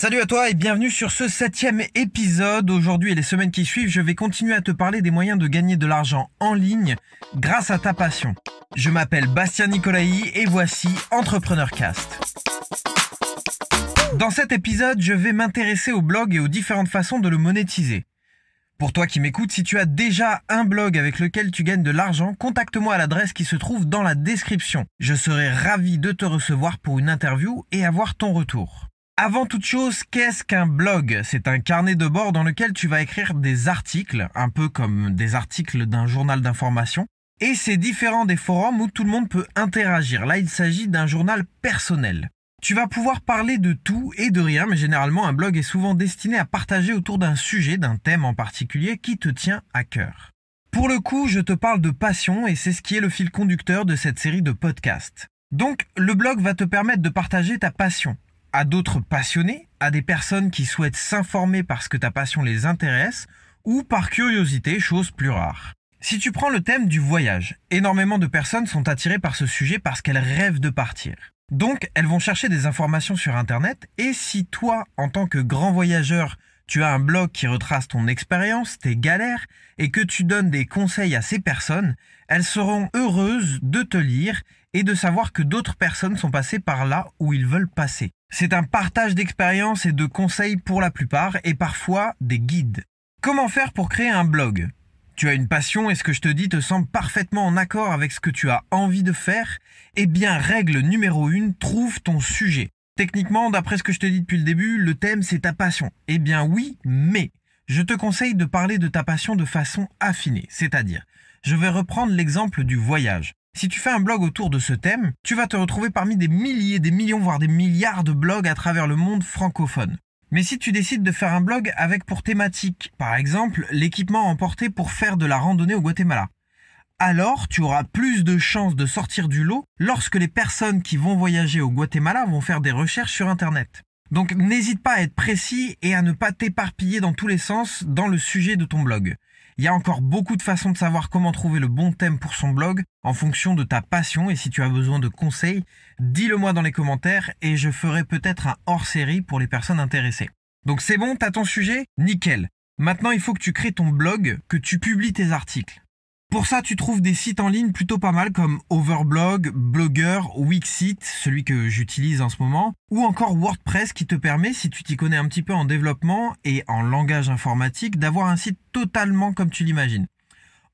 Salut à toi et bienvenue sur ce septième épisode. Aujourd'hui et les semaines qui suivent, je vais continuer à te parler des moyens de gagner de l'argent en ligne grâce à ta passion. Je m'appelle Bastien Nicolai et voici Entrepreneur Cast. Dans cet épisode, je vais m'intéresser au blog et aux différentes façons de le monétiser. Pour toi qui m'écoutes, si tu as déjà un blog avec lequel tu gagnes de l'argent, contacte-moi à l'adresse qui se trouve dans la description. Je serai ravi de te recevoir pour une interview et avoir ton retour. Avant toute chose, qu'est-ce qu'un blog C'est un carnet de bord dans lequel tu vas écrire des articles, un peu comme des articles d'un journal d'information. Et c'est différent des forums où tout le monde peut interagir. Là, il s'agit d'un journal personnel. Tu vas pouvoir parler de tout et de rien, mais généralement un blog est souvent destiné à partager autour d'un sujet, d'un thème en particulier qui te tient à cœur. Pour le coup, je te parle de passion et c'est ce qui est le fil conducteur de cette série de podcasts. Donc, le blog va te permettre de partager ta passion, à d'autres passionnés, à des personnes qui souhaitent s'informer parce que ta passion les intéresse, ou par curiosité, chose plus rare. Si tu prends le thème du voyage, énormément de personnes sont attirées par ce sujet parce qu'elles rêvent de partir. Donc, elles vont chercher des informations sur Internet, et si toi, en tant que grand voyageur, tu as un blog qui retrace ton expérience, tes galères, et que tu donnes des conseils à ces personnes, elles seront heureuses de te lire et de savoir que d'autres personnes sont passées par là où ils veulent passer. C'est un partage d'expériences et de conseils pour la plupart, et parfois des guides. Comment faire pour créer un blog tu as une passion et ce que je te dis te semble parfaitement en accord avec ce que tu as envie de faire, eh bien règle numéro 1, trouve ton sujet. Techniquement, d'après ce que je te dis depuis le début, le thème c'est ta passion. Eh bien oui, mais je te conseille de parler de ta passion de façon affinée, c'est-à-dire, je vais reprendre l'exemple du voyage. Si tu fais un blog autour de ce thème, tu vas te retrouver parmi des milliers, des millions, voire des milliards de blogs à travers le monde francophone. Mais si tu décides de faire un blog avec pour thématique, par exemple, l'équipement emporté pour faire de la randonnée au Guatemala, alors tu auras plus de chances de sortir du lot lorsque les personnes qui vont voyager au Guatemala vont faire des recherches sur Internet. Donc n'hésite pas à être précis et à ne pas t'éparpiller dans tous les sens dans le sujet de ton blog. Il y a encore beaucoup de façons de savoir comment trouver le bon thème pour son blog en fonction de ta passion et si tu as besoin de conseils, dis-le moi dans les commentaires et je ferai peut-être un hors-série pour les personnes intéressées. Donc c'est bon, t'as ton sujet Nickel. Maintenant il faut que tu crées ton blog, que tu publies tes articles. Pour ça, tu trouves des sites en ligne plutôt pas mal comme Overblog, Blogger, Wixit, celui que j'utilise en ce moment, ou encore WordPress qui te permet, si tu t'y connais un petit peu en développement et en langage informatique, d'avoir un site totalement comme tu l'imagines.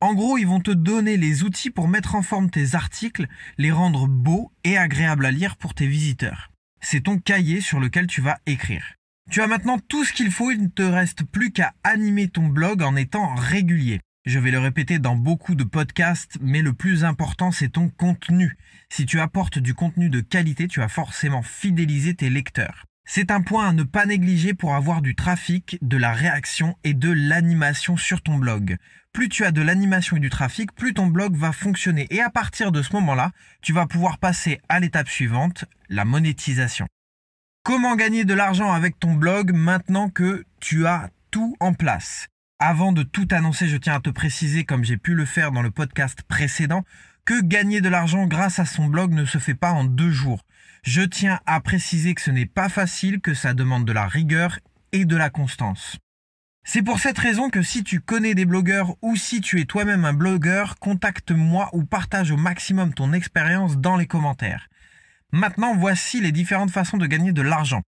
En gros, ils vont te donner les outils pour mettre en forme tes articles, les rendre beaux et agréables à lire pour tes visiteurs. C'est ton cahier sur lequel tu vas écrire. Tu as maintenant tout ce qu'il faut, il ne te reste plus qu'à animer ton blog en étant régulier. Je vais le répéter dans beaucoup de podcasts, mais le plus important, c'est ton contenu. Si tu apportes du contenu de qualité, tu vas forcément fidéliser tes lecteurs. C'est un point à ne pas négliger pour avoir du trafic, de la réaction et de l'animation sur ton blog. Plus tu as de l'animation et du trafic, plus ton blog va fonctionner. Et à partir de ce moment-là, tu vas pouvoir passer à l'étape suivante, la monétisation. Comment gagner de l'argent avec ton blog maintenant que tu as tout en place avant de tout annoncer, je tiens à te préciser, comme j'ai pu le faire dans le podcast précédent, que gagner de l'argent grâce à son blog ne se fait pas en deux jours. Je tiens à préciser que ce n'est pas facile, que ça demande de la rigueur et de la constance. C'est pour cette raison que si tu connais des blogueurs ou si tu es toi-même un blogueur, contacte-moi ou partage au maximum ton expérience dans les commentaires. Maintenant, voici les différentes façons de gagner de l'argent.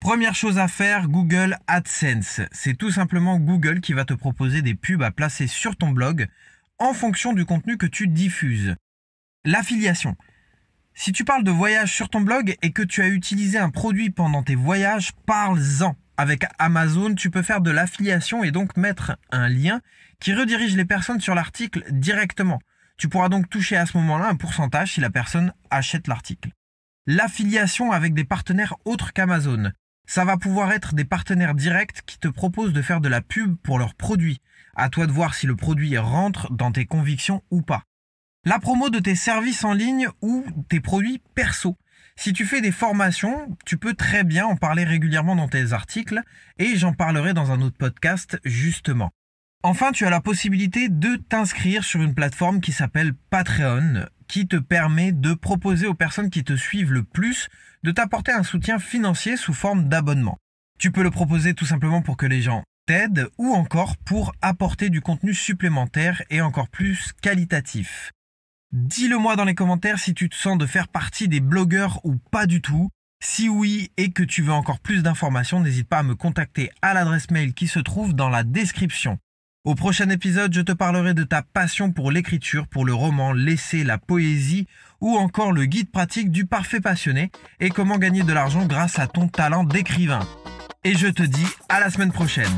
Première chose à faire, Google AdSense. C'est tout simplement Google qui va te proposer des pubs à placer sur ton blog en fonction du contenu que tu diffuses. L'affiliation. Si tu parles de voyage sur ton blog et que tu as utilisé un produit pendant tes voyages, parle-en. Avec Amazon, tu peux faire de l'affiliation et donc mettre un lien qui redirige les personnes sur l'article directement. Tu pourras donc toucher à ce moment-là un pourcentage si la personne achète l'article. L'affiliation avec des partenaires autres qu'Amazon. Ça va pouvoir être des partenaires directs qui te proposent de faire de la pub pour leurs produits. À toi de voir si le produit rentre dans tes convictions ou pas. La promo de tes services en ligne ou tes produits perso. Si tu fais des formations, tu peux très bien en parler régulièrement dans tes articles et j'en parlerai dans un autre podcast justement. Enfin, tu as la possibilité de t'inscrire sur une plateforme qui s'appelle Patreon qui te permet de proposer aux personnes qui te suivent le plus de t'apporter un soutien financier sous forme d'abonnement. Tu peux le proposer tout simplement pour que les gens t'aident ou encore pour apporter du contenu supplémentaire et encore plus qualitatif. Dis-le moi dans les commentaires si tu te sens de faire partie des blogueurs ou pas du tout. Si oui et que tu veux encore plus d'informations, n'hésite pas à me contacter à l'adresse mail qui se trouve dans la description. Au prochain épisode, je te parlerai de ta passion pour l'écriture, pour le roman, l'essai, la poésie ou encore le guide pratique du parfait passionné et comment gagner de l'argent grâce à ton talent d'écrivain. Et je te dis à la semaine prochaine.